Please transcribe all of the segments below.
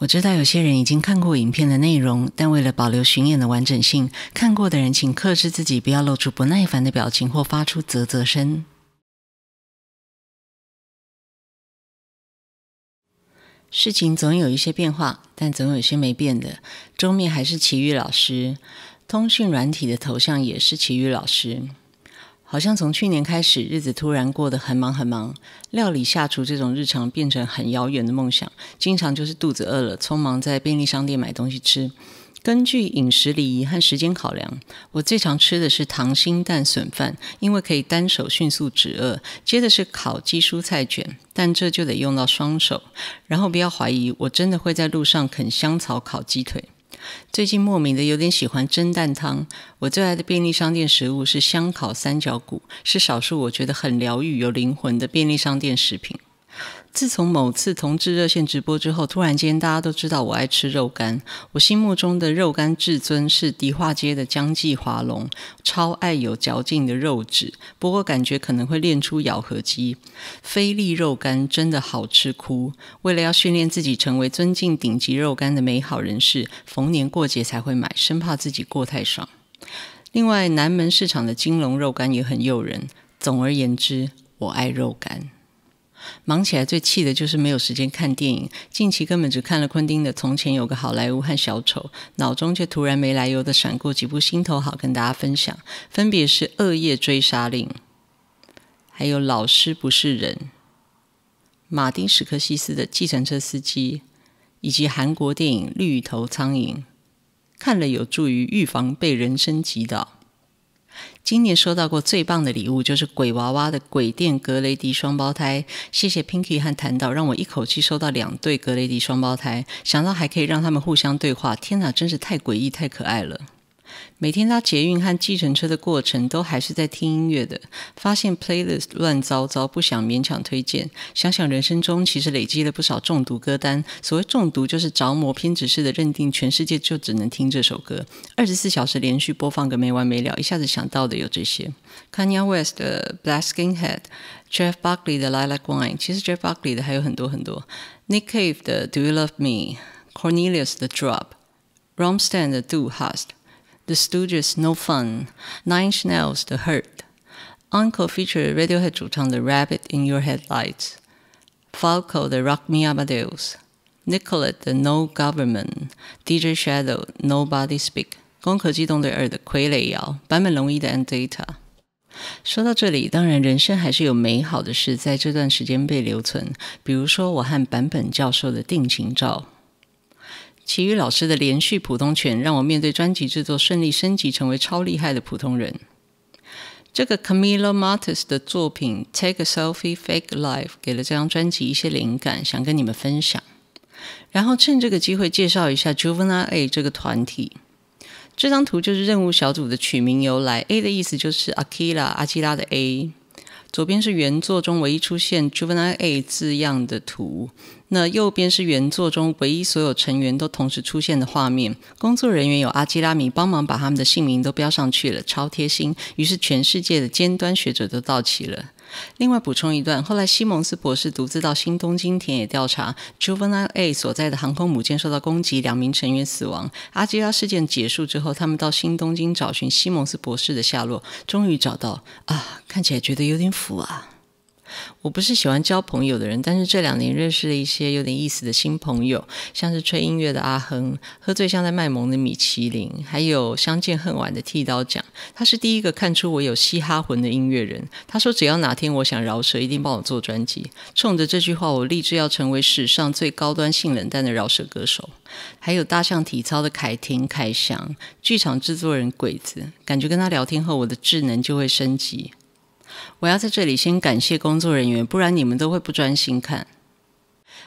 我知道有些人已经看过影片的内容，但为了保留巡演的完整性，看过的人请克制自己，不要露出不耐烦的表情或发出啧啧声。事情总有一些变化，但总有些没变的。桌面还是奇遇老师，通讯软体的头像也是奇遇老师。好像从去年开始，日子突然过得很忙很忙，料理下厨这种日常变成很遥远的梦想。经常就是肚子饿了，匆忙在便利商店买东西吃。根据饮食礼仪和时间考量，我最常吃的是糖心蛋笋饭，因为可以单手迅速止饿。接着是烤鸡蔬菜卷，但这就得用到双手。然后不要怀疑，我真的会在路上啃香草烤鸡腿。最近莫名的有点喜欢蒸蛋汤。我最爱的便利商店食物是香烤三角骨，是少数我觉得很疗愈、有灵魂的便利商店食品。自从某次同志热线直播之后，突然间大家都知道我爱吃肉干。我心目中的肉干至尊是迪化街的江记华隆，超爱有嚼劲的肉质，不过感觉可能会练出咬合肌。菲力肉干真的好吃哭，为了要训练自己成为尊敬顶级肉干的美好人士，逢年过节才会买，生怕自己过太爽。另外，南门市场的金龙肉干也很诱人。总而言之，我爱肉干。忙起来最气的就是没有时间看电影，近期根本只看了昆汀的《从前有个好莱坞》和《小丑》，脑中却突然没来由的闪过几部心头好，跟大家分享，分别是《恶夜追杀令》，还有《老师不是人》，马丁史克西斯的《计程车司机》，以及韩国电影《绿头苍蝇》，看了有助于预防被人生击倒。今年收到过最棒的礼物就是鬼娃娃的鬼店格雷迪双胞胎，谢谢 Pinky 和谭导让我一口气收到两对格雷迪双胞胎，想到还可以让他们互相对话，天哪，真是太诡异、太可爱了。每天搭捷运和计程车的过程，都还是在听音乐的。发现 playlist 乱糟糟，不想勉强推荐。想想人生中其实累积了不少中毒歌单。所谓中毒，就是着魔偏执式的认定全世界就只能听这首歌，二十四小时连续播放个没完没了。一下子想到的有这些：Kanye West 的《Black Skinhead》，Jeff Buckley 的《Lilac Wine》，其实 Jeff Buckley 的还有很多很多。Nick Cave 的《Do You Love Me》，Cornelius 的《Drop》，r a m s t e i n 的《d o Hast》。The Stooges, No Fun, Nine Inch The Hurt. Uncle featured Radiohead 主唱的 Rabbit in Your Headlights, Falco 的 Rock Me Amadeus, Nicolette 的 No Government, DJ Shadow Nobody Speak，攻壳机动队二的傀儡摇，坂本龙一的 And Data。说到这里，当然人生还是有美好的事在这段时间被留存，比如说我和坂本教授的定情照。齐豫老师的连续普通拳，让我面对专辑制作顺利升级，成为超厉害的普通人。这个 Camila Matus 的作品《Take a Selfie Fake Life》给了这张专辑一些灵感，想跟你们分享。然后趁这个机会介绍一下 Juvenile A 这个团体。这张图就是任务小组的取名由来，A 的意思就是 a k i l a 阿基拉的 A。左边是原作中唯一出现 j u v e i a e A” 字样的图，那右边是原作中唯一所有成员都同时出现的画面。工作人员有阿基拉米帮忙把他们的姓名都标上去了，超贴心。于是全世界的尖端学者都到齐了。另外补充一段，后来西蒙斯博士独自到新东京田野调查。Juvenile A 所在的航空母舰受到攻击，两名成员死亡。阿基拉事件结束之后，他们到新东京找寻西蒙斯博士的下落，终于找到。啊，看起来觉得有点腐啊。我不是喜欢交朋友的人，但是这两年认识了一些有点意思的新朋友，像是吹音乐的阿亨，喝醉像在卖萌的米其林，还有相见恨晚的剃刀奖。他是第一个看出我有嘻哈魂的音乐人，他说只要哪天我想饶舌，一定帮我做专辑。冲着这句话，我立志要成为史上最高端性冷淡的饶舌歌手。还有大象体操的凯婷、凯翔，剧场制作人鬼子，感觉跟他聊天后，我的智能就会升级。我要在这里先感谢工作人员，不然你们都会不专心看。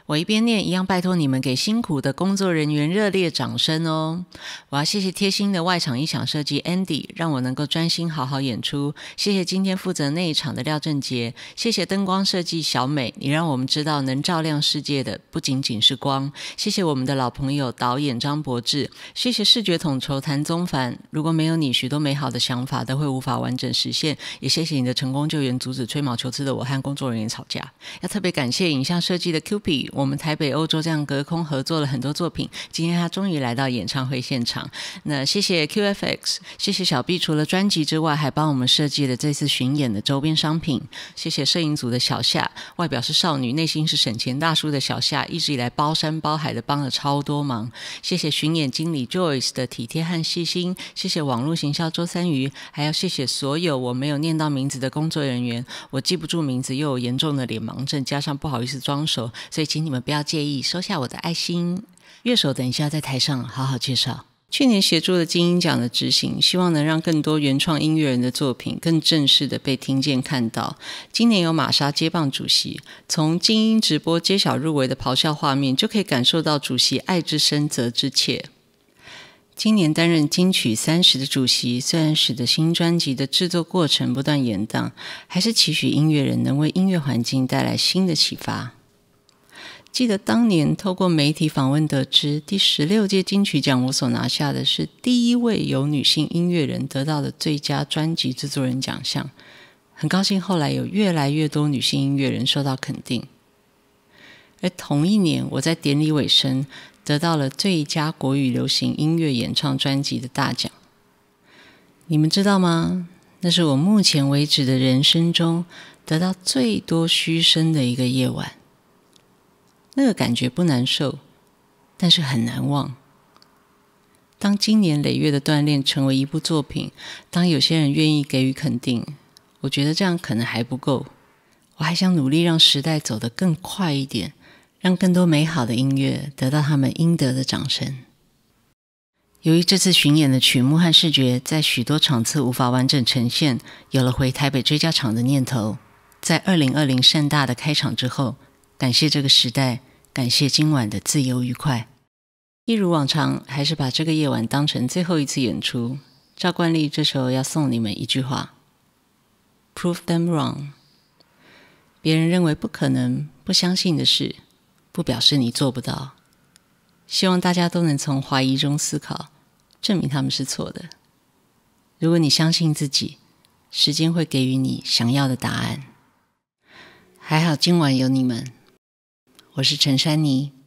我一边念，一样拜托你们给辛苦的工作人员热烈掌声哦！我要谢谢贴心的外场音响设计 Andy，让我能够专心好好演出。谢谢今天负责内场的廖正杰，谢谢灯光设计小美，你让我们知道能照亮世界的不仅仅是光。谢谢我们的老朋友导演张柏志，谢谢视觉统筹谭宗凡，如果没有你，许多美好的想法都会无法完整实现。也谢谢你的成功救援，阻止吹毛求疵的我和工作人员吵架。要特别感谢影像设计的 Q P。我们台北、欧洲这样隔空合作了很多作品，今天他终于来到演唱会现场。那谢谢 QFX，谢谢小 B，除了专辑之外，还帮我们设计了这次巡演的周边商品。谢谢摄影组的小夏，外表是少女，内心是省钱大叔的小夏，一直以来包山包海的帮了超多忙。谢谢巡演经理 Joyce 的体贴和细心，谢谢网络行销周三鱼，还要谢谢所有我没有念到名字的工作人员，我记不住名字，又有严重的脸盲症，加上不好意思装熟，所以。请你们不要介意，收下我的爱心。乐手等一下在台上好好介绍。去年协助了金鹰奖的执行，希望能让更多原创音乐人的作品更正式的被听见、看到。今年有玛莎接棒主席，从金英直播揭晓入围的咆哮画面，就可以感受到主席爱之深、责之切。今年担任金曲三十的主席，虽然使得新专辑的制作过程不断延宕，还是期许音乐人能为音乐环境带来新的启发。记得当年透过媒体访问得知，第十六届金曲奖我所拿下的是第一位由女性音乐人得到的最佳专辑制作人奖项，很高兴后来有越来越多女性音乐人受到肯定。而同一年，我在典礼尾声得到了最佳国语流行音乐演唱专辑的大奖。你们知道吗？那是我目前为止的人生中得到最多嘘声的一个夜晚。那个感觉不难受，但是很难忘。当经年累月的锻炼成为一部作品，当有些人愿意给予肯定，我觉得这样可能还不够。我还想努力让时代走得更快一点，让更多美好的音乐得到他们应得的掌声。由于这次巡演的曲目和视觉在许多场次无法完整呈现，有了回台北追加场的念头。在二零二零盛大的开场之后。感谢这个时代，感谢今晚的自由愉快。一如往常，还是把这个夜晚当成最后一次演出。照惯例，这时候要送你们一句话：“Prove them wrong。”别人认为不可能、不相信的事，不表示你做不到。希望大家都能从怀疑中思考，证明他们是错的。如果你相信自己，时间会给予你想要的答案。还好，今晚有你们。我是陈珊妮。